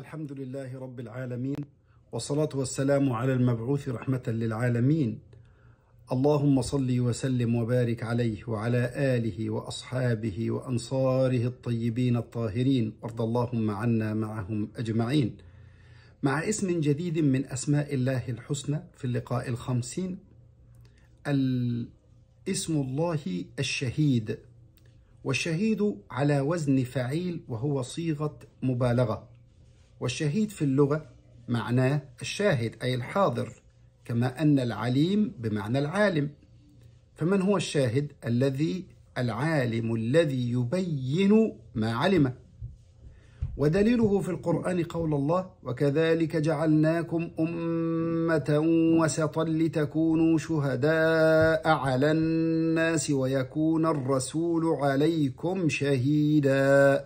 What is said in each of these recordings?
الحمد لله رب العالمين والصلاة والسلام على المبعوث رحمة للعالمين اللهم صل وسلم وبارك عليه وعلى آله وأصحابه وأنصاره الطيبين الطاهرين وارض اللهم عنا معهم أجمعين مع اسم جديد من أسماء الله الحسنى في اللقاء الخمسين اسم الله الشهيد والشهيد على وزن فعيل وهو صيغة مبالغة والشهيد في اللغة معناه الشاهد أي الحاضر كما أن العليم بمعنى العالم فمن هو الشاهد الذي العالم الذي يبين ما علمه ودليله في القرآن قول الله وكذلك جعلناكم أمة وسطا لتكونوا شهداء على الناس ويكون الرسول عليكم شهيدا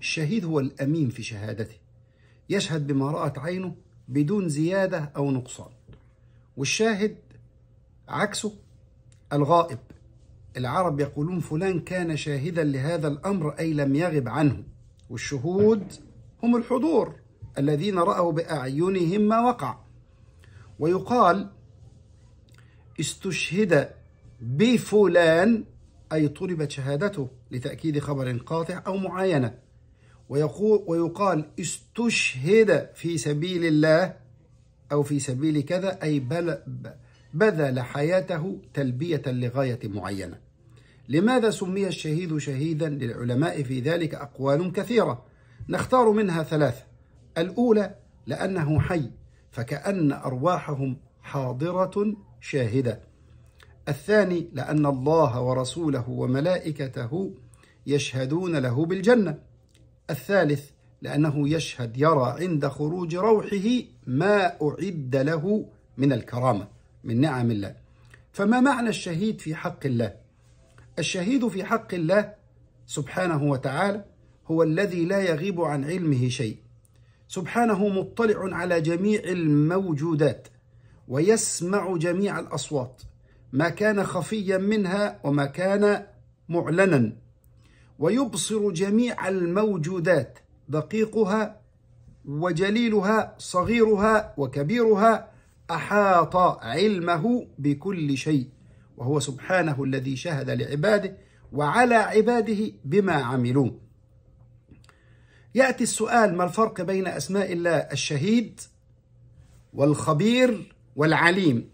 الشهيد هو الأمين في شهادته يشهد بما رأت عينه بدون زيادة أو نقصان والشاهد عكسه الغائب العرب يقولون فلان كان شاهدا لهذا الأمر أي لم يغب عنه والشهود هم الحضور الذين رأوا بأعينهم ما وقع ويقال استشهد بفلان أي طلبت شهادته لتأكيد خبر قاطع أو معاينة ويقول ويقال استشهد في سبيل الله أو في سبيل كذا أي بذل حياته تلبية لغاية معينة لماذا سمي الشهيد شهيدا للعلماء في ذلك أقوال كثيرة نختار منها ثلاثة الأولى لأنه حي فكأن أرواحهم حاضرة شاهدة الثاني لأن الله ورسوله وملائكته يشهدون له بالجنة الثالث لأنه يشهد يرى عند خروج روحه ما أعد له من الكرامة من نعم الله فما معنى الشهيد في حق الله الشهيد في حق الله سبحانه وتعالى هو الذي لا يغيب عن علمه شيء سبحانه مطلع على جميع الموجودات ويسمع جميع الأصوات ما كان خفيا منها وما كان معلنا ويبصر جميع الموجودات دقيقها وجليلها صغيرها وكبيرها أحاط علمه بكل شيء وهو سبحانه الذي شهد لعباده وعلى عباده بما عملوا يأتي السؤال ما الفرق بين أسماء الله الشهيد والخبير والعليم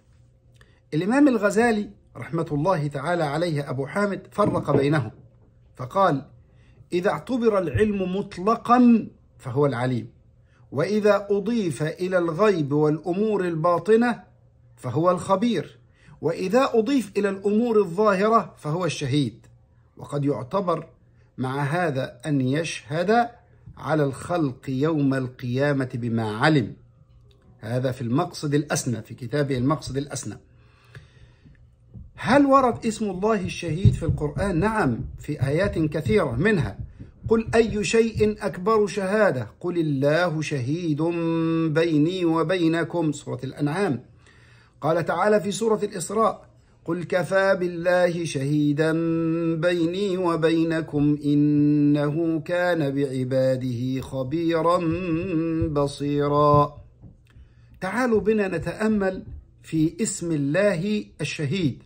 الإمام الغزالي رحمة الله تعالى عليه أبو حامد فرق بينهم فقال إذا اعتبر العلم مطلقا فهو العليم وإذا أضيف إلى الغيب والأمور الباطنة فهو الخبير وإذا أضيف إلى الأمور الظاهرة فهو الشهيد وقد يعتبر مع هذا أن يشهد على الخلق يوم القيامة بما علم هذا في المقصد الأسنى في كتابه المقصد الأسنى هل ورد اسم الله الشهيد في القرآن؟ نعم في آيات كثيرة منها قل أي شيء أكبر شهادة قل الله شهيد بيني وبينكم سورة الأنعام قال تعالى في سورة الإسراء قل كفى بالله شهيدا بيني وبينكم إنه كان بعباده خبيرا بصيرا تعالوا بنا نتأمل في اسم الله الشهيد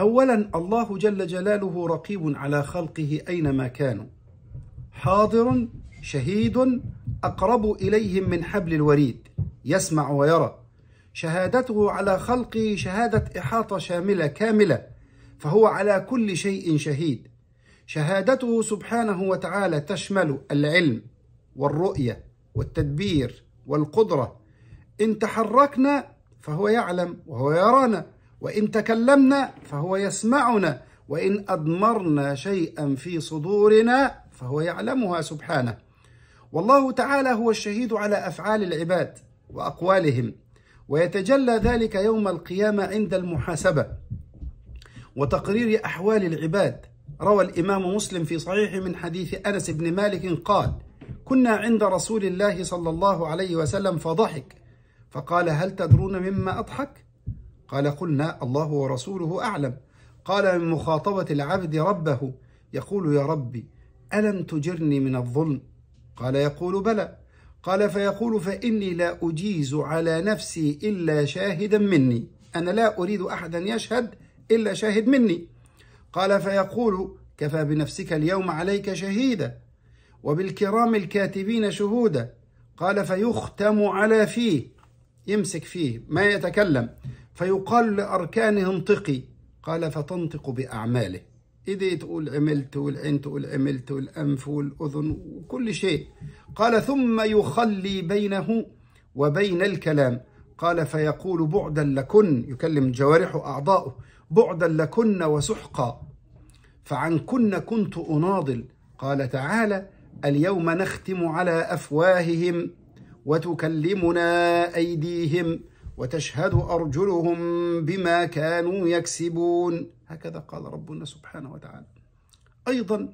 اولا الله جل جلاله رقيب على خلقه اينما كانوا حاضر شهيد اقرب اليهم من حبل الوريد يسمع ويرى شهادته على خلقه شهاده احاطه شامله كامله فهو على كل شيء شهيد شهادته سبحانه وتعالى تشمل العلم والرؤيه والتدبير والقدره ان تحركنا فهو يعلم وهو يرانا وإن تكلمنا فهو يسمعنا وإن أضمرنا شيئا في صدورنا فهو يعلمها سبحانه والله تعالى هو الشهيد على أفعال العباد وأقوالهم ويتجلى ذلك يوم القيامة عند المحاسبة وتقرير أحوال العباد روى الإمام مسلم في صحيح من حديث أنس بن مالك قال كنا عند رسول الله صلى الله عليه وسلم فضحك فقال هل تدرون مما أضحك قال قلنا الله ورسوله أعلم قال من مخاطبة العبد ربه يقول يا ربي ألم تجرني من الظلم قال يقول بلى قال فيقول فإني لا أجيز على نفسي إلا شاهدا مني أنا لا أريد أحدا يشهد إلا شاهد مني قال فيقول كفى بنفسك اليوم عليك شهيدا وبالكرام الكاتبين شهودا قال فيختم على فيه يمسك فيه ما يتكلم فيقال لأركانه انطقي قال فتنطق بأعماله إيدي تقول عملت والعين تقول عملت والأنف والأذن وكل شيء قال ثم يخلي بينه وبين الكلام قال فيقول بعدا لكن يكلم جوارحه أعضاؤه بعدا لكن وسحقا فعنكن كنت أناضل قال تعالى اليوم نختم على أفواههم وتكلمنا أيديهم وتشهد أرجلهم بما كانوا يكسبون هكذا قال ربنا سبحانه وتعالى أيضا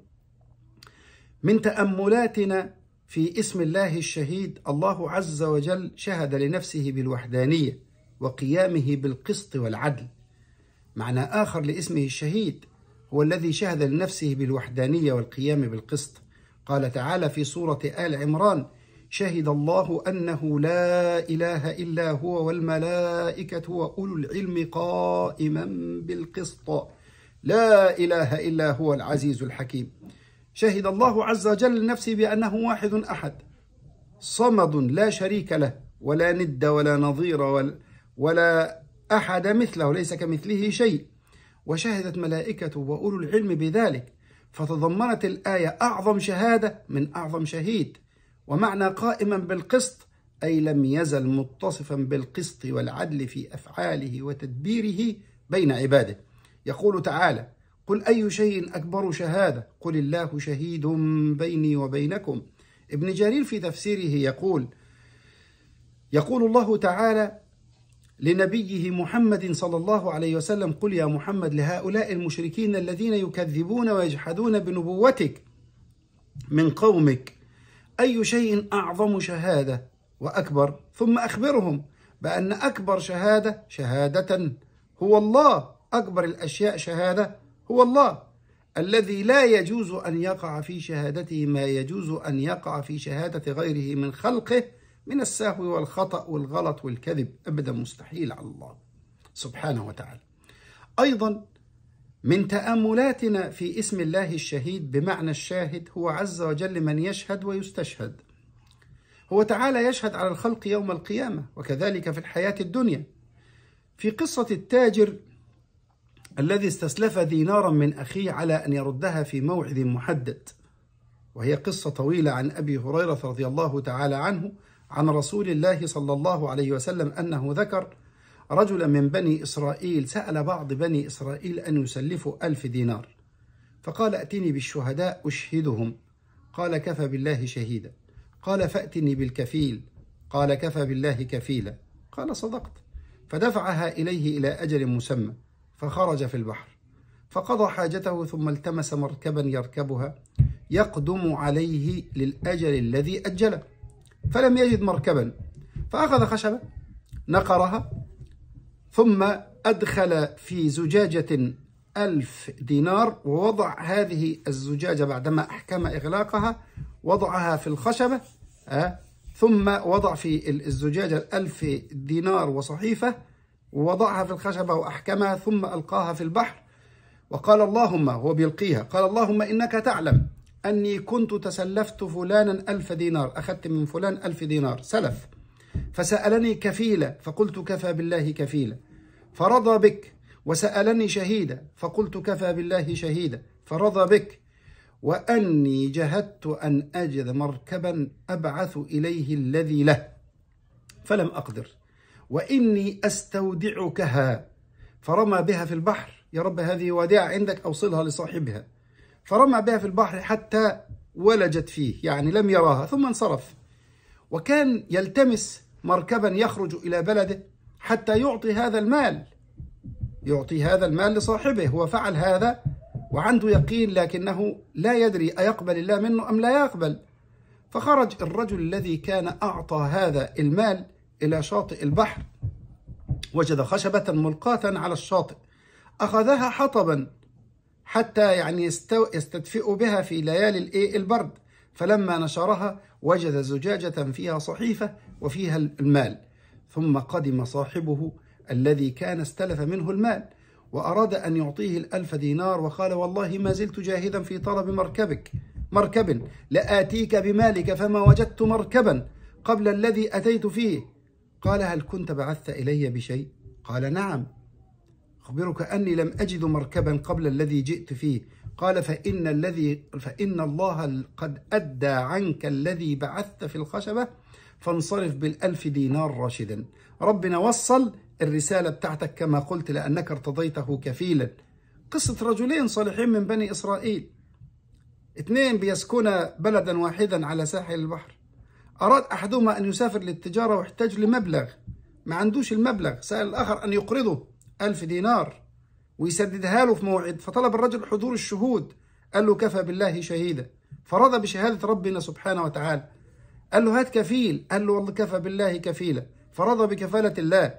من تأملاتنا في اسم الله الشهيد الله عز وجل شهد لنفسه بالوحدانية وقيامه بالقسط والعدل معنى آخر لاسمه الشهيد هو الذي شهد لنفسه بالوحدانية والقيام بالقسط قال تعالى في سورة آل عمران شهد الله أنه لا إله إلا هو والملائكة وأولو العلم قائما بالقسط لا إله إلا هو العزيز الحكيم شهد الله عز وجل لنفسه بأنه واحد أحد صمد لا شريك له ولا ند ولا نظير ولا أحد مثله ليس كمثله شيء وشهدت ملائكة وأولو العلم بذلك فتضمنت الآية أعظم شهادة من أعظم شهيد ومعنى قائما بالقسط أي لم يزل متصفا بالقسط والعدل في أفعاله وتدبيره بين عباده يقول تعالى قل أي شيء أكبر شهادة قل الله شهيد بيني وبينكم ابن جرير في تفسيره يقول يقول الله تعالى لنبيه محمد صلى الله عليه وسلم قل يا محمد لهؤلاء المشركين الذين يكذبون ويجحدون بنبوتك من قومك أي شيء أعظم شهادة وأكبر ثم أخبرهم بأن أكبر شهادة شهادة هو الله أكبر الأشياء شهادة هو الله الذي لا يجوز أن يقع في شهادته ما يجوز أن يقع في شهادة غيره من خلقه من السهو والخطأ والغلط والكذب أبدا مستحيل على الله سبحانه وتعالى أيضا من تأملاتنا في اسم الله الشهيد بمعنى الشاهد هو عز وجل من يشهد ويستشهد. هو تعالى يشهد على الخلق يوم القيامة وكذلك في الحياة الدنيا. في قصة التاجر الذي استسلف دينارا من أخيه على أن يردها في موعد محدد. وهي قصة طويلة عن أبي هريرة رضي الله تعالى عنه عن رسول الله صلى الله عليه وسلم أنه ذكر: رجلا من بني إسرائيل سأل بعض بني إسرائيل أن يسلفوا ألف دينار فقال أتني بالشهداء أشهدهم قال كفى بالله شهيدا قال فأتني بالكفيل قال كفى بالله كفيلا قال صدقت فدفعها إليه إلى أجل مسمى فخرج في البحر فقضى حاجته ثم التمس مركبا يركبها يقدم عليه للأجل الذي أجله فلم يجد مركبا فأخذ خشبة نقرها ثم أدخل في زجاجة ألف دينار ووضع هذه الزجاجة بعدما أحكم إغلاقها وضعها في الخشبة أه؟ ثم وضع في الزجاجة ألف دينار وصحيفة ووضعها في الخشبة وأحكمها ثم ألقاها في البحر وقال اللهم هو بيلقيها قال اللهم إنك تعلم أني كنت تسلفت فلانا ألف دينار أخذت من فلان ألف دينار سلف فسألني كفيلة فقلت كفى بالله كفيلة فرضى بك وسألني شهيدا فقلت كفى بالله شهيدا فرضى بك وأني جهدت أن أجد مركبا أبعث إليه الذي له فلم أقدر وإني أستودعكها فرمى بها في البحر يا رب هذه وادعة عندك أوصلها لصاحبها فرمى بها في البحر حتى ولجت فيه يعني لم يراها ثم انصرف وكان يلتمس مركبا يخرج إلى بلده حتى يعطي هذا المال يعطي هذا المال لصاحبه هو فعل هذا وعنده يقين لكنه لا يدري أيقبل الله منه أم لا يقبل فخرج الرجل الذي كان أعطى هذا المال إلى شاطئ البحر وجد خشبة ملقاة على الشاطئ أخذها حطبا حتى يعني يستدفئ بها في ليالي البرد فلما نشرها وجد زجاجة فيها صحيفة وفيها المال ثم قدم صاحبه الذي كان استلف منه المال وأراد أن يعطيه الألف دينار وقال والله ما زلت جاهدا في طلب مركبك مركب لآتيك بمالك فما وجدت مركبا قبل الذي أتيت فيه قال هل كنت بعثت إلي بشيء؟ قال نعم أخبرك أني لم أجد مركبا قبل الذي جئت فيه قال فإن الذي فإن الله قد أدى عنك الذي بعثت في الخشبة فانصرف بالألف دينار راشدا ربنا وصل الرسالة بتاعتك كما قلت لأنك ارتضيته كفيلا قصة رجلين صالحين من بني إسرائيل اثنين بيسكن بلدا واحدا على ساحل البحر أراد أحدهما أن يسافر للتجارة واحتاج لمبلغ ما عندوش المبلغ سأل الآخر أن يقرضه ألف دينار ويسددها له في موعد فطلب الرجل حضور الشهود قال له كفى بالله شهيدا فرضى بشهادة ربنا سبحانه وتعالى قال له هات كفيل قال له والله كفى بالله كفيلا فرضى بكفالة الله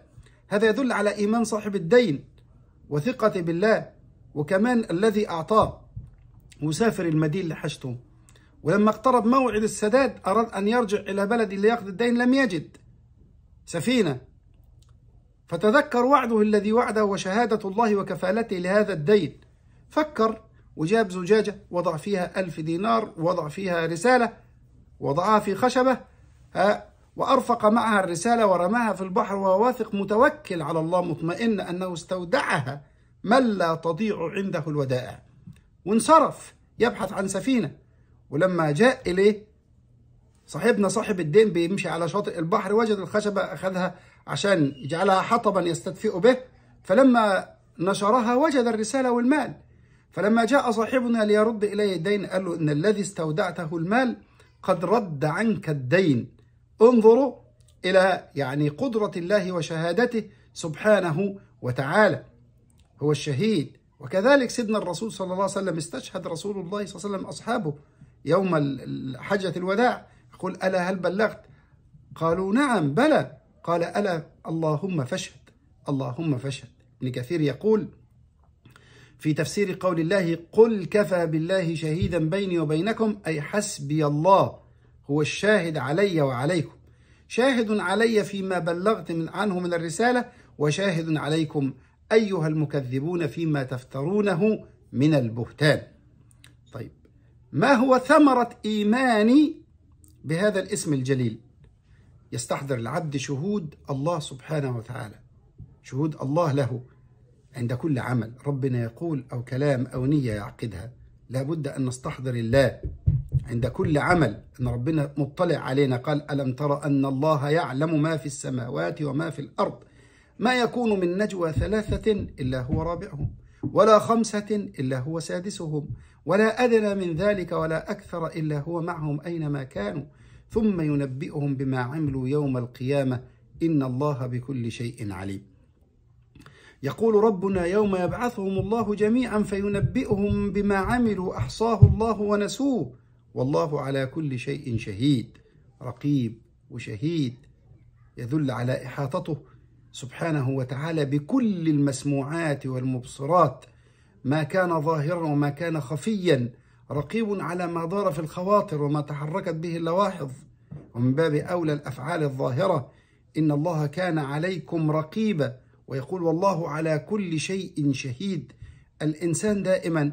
هذا يدل على إيمان صاحب الدين وثقة بالله وكمان الذي أعطاه مسافر المدين لحشته ولما اقترب موعد السداد أراد أن يرجع إلى بلده ليقضي الدين لم يجد سفينة فتذكر وعده الذي وعده وشهادة الله وكفالته لهذا الدين فكر وجاب زجاجة وضع فيها ألف دينار وضع فيها رسالة وضعها في خشبة وأرفق معها الرسالة ورماها في البحر وهو واثق متوكل على الله مطمئن أنه استودعها من لا تضيع عنده الودائع وانصرف يبحث عن سفينة ولما جاء إليه صاحبنا صاحب الدين بيمشي على شاطئ البحر وجد الخشبة أخذها عشان يجعلها حطبا يستدفئ به فلما نشرها وجد الرسالة والمال فلما جاء صاحبنا ليرد إلي الدين قال له إن الذي استودعته المال قد رد عنك الدين انظروا إلى يعني قدرة الله وشهادته سبحانه وتعالى هو الشهيد وكذلك سيدنا الرسول صلى الله عليه وسلم استشهد رسول الله صلى الله عليه وسلم أصحابه يوم حجة الوداع يقول ألا هل بلغت قالوا نعم بلى قال ألا اللهم فاشهد اللهم فاشهد ابن كثير يقول في تفسير قول الله قل كفى بالله شهيدا بيني وبينكم أي حسبي الله هو الشاهد علي وعليكم شاهد علي فيما بلغت من عنه من الرسالة وشاهد عليكم أيها المكذبون فيما تفترونه من البهتان طيب ما هو ثمرة إيماني بهذا الاسم الجليل يستحضر العبد شهود الله سبحانه وتعالى شهود الله له عند كل عمل ربنا يقول أو كلام أو نية يعقدها لابد أن نستحضر الله عند كل عمل أن ربنا مطلع علينا قال ألم ترى أن الله يعلم ما في السماوات وما في الأرض ما يكون من نجوى ثلاثة إلا هو رابعهم ولا خمسة إلا هو سادسهم ولا أدنى من ذلك ولا أكثر إلا هو معهم أينما كانوا ثم ينبئهم بما عملوا يوم القيامة إن الله بكل شيء عليم يقول ربنا يوم يبعثهم الله جميعا فينبئهم بما عملوا احصاه الله ونسوه والله على كل شيء شهيد رقيب وشهيد يدل على احاطته سبحانه وتعالى بكل المسموعات والمبصرات ما كان ظاهرا وما كان خفيا رقيب على ما دار في الخواطر وما تحركت به اللواحظ ومن باب أولى الأفعال الظاهرة إن الله كان عليكم رقيبا ويقول والله على كل شيء شهيد الإنسان دائما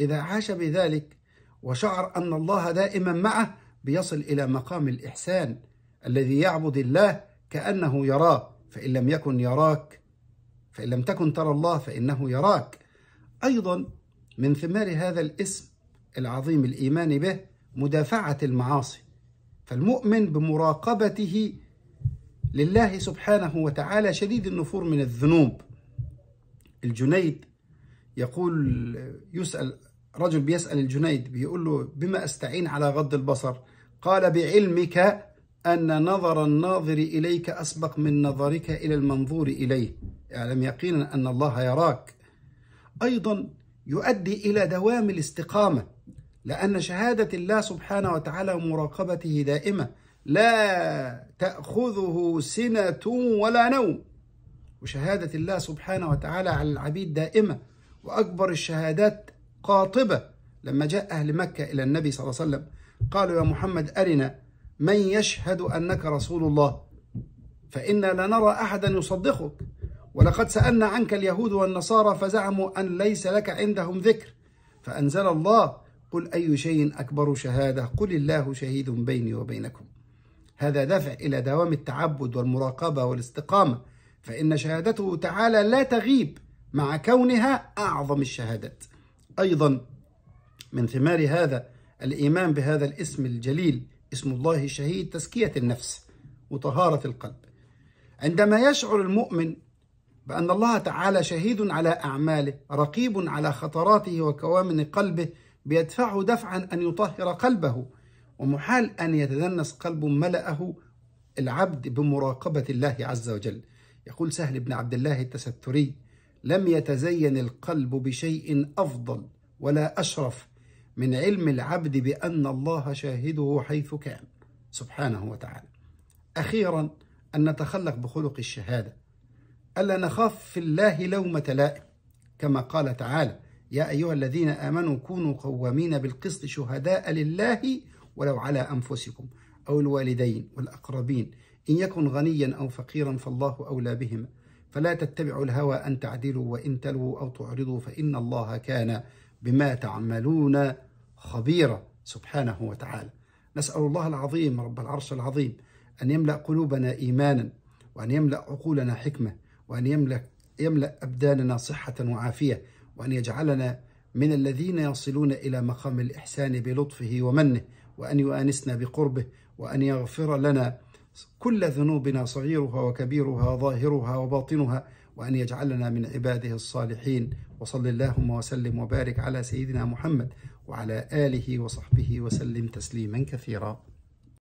إذا عاش بذلك وشعر أن الله دائما معه بيصل إلى مقام الإحسان الذي يعبد الله كأنه يراه فإن لم يكن يراك فإن لم تكن ترى الله فإنه يراك أيضا من ثمار هذا الاسم العظيم الإيمان به مدافعة المعاصي فالمؤمن بمراقبته لله سبحانه وتعالى شديد النفور من الذنوب الجنيد يقول يسأل رجل بيسأل الجنيد بيقول له بما أستعين على غض البصر قال بعلمك أن نظر الناظر إليك أسبق من نظرك إلى المنظور إليه اعلم يقينا أن الله يراك أيضا يؤدي إلى دوام الاستقامة لأن شهادة الله سبحانه وتعالى ومراقبته دائمة لا تأخذه سنة ولا نوم وشهادة الله سبحانه وتعالى على العبيد دائمة وأكبر الشهادات قاطبة لما جاء أهل مكة إلى النبي صلى الله عليه وسلم قالوا يا محمد أرنا من يشهد أنك رسول الله فإنا لنرى أحدا يصدقك ولقد سألنا عنك اليهود والنصارى فزعموا أن ليس لك عندهم ذكر فأنزل الله قل أي شيء أكبر شهادة قل الله شهيد بيني وبينكم هذا دفع إلى دوام التعبد والمراقبة والاستقامة فإن شهادته تعالى لا تغيب مع كونها أعظم الشهادات أيضا من ثمار هذا الإيمان بهذا الاسم الجليل اسم الله الشهيد تزكية النفس وطهارة القلب عندما يشعر المؤمن بأن الله تعالى شهيد على أعماله رقيب على خطراته وكوامن قلبه بيدفعه دفعا أن يطهر قلبه ومحال أن يتدنس قلب ملأه العبد بمراقبة الله عز وجل يقول سهل بن عبد الله التستري لم يتزين القلب بشيء أفضل ولا أشرف من علم العبد بأن الله شاهده حيث كان سبحانه وتعالى أخيرا أن نتخلق بخلق الشهادة ألا نخاف في الله لومة لائم كما قال تعالى يا أيها الذين آمنوا كونوا قوامين بالقسط شهداء لله ولو على أنفسكم أو الوالدين والأقربين إن يكن غنيا أو فقيرا فالله أولى بهما فلا تتبعوا الهوى أن تعدلوا وإن تلووا أو تعرضوا فإن الله كان بما تعملون خبيرا سبحانه وتعالى نسأل الله العظيم رب العرش العظيم أن يملأ قلوبنا إيمانا وأن يملأ عقولنا حكمة وأن يملأ, يملأ أبداننا صحة وعافية وأن يجعلنا من الذين يصلون إلى مقام الإحسان بلطفه ومنه وأن يؤانسنا بقربه وأن يغفر لنا كل ذنوبنا صغيرها وكبيرها ظاهرها وباطنها وأن يجعلنا من عباده الصالحين وصل اللهم وسلم وبارك على سيدنا محمد وعلى آله وصحبه وسلم تسليما كثيرا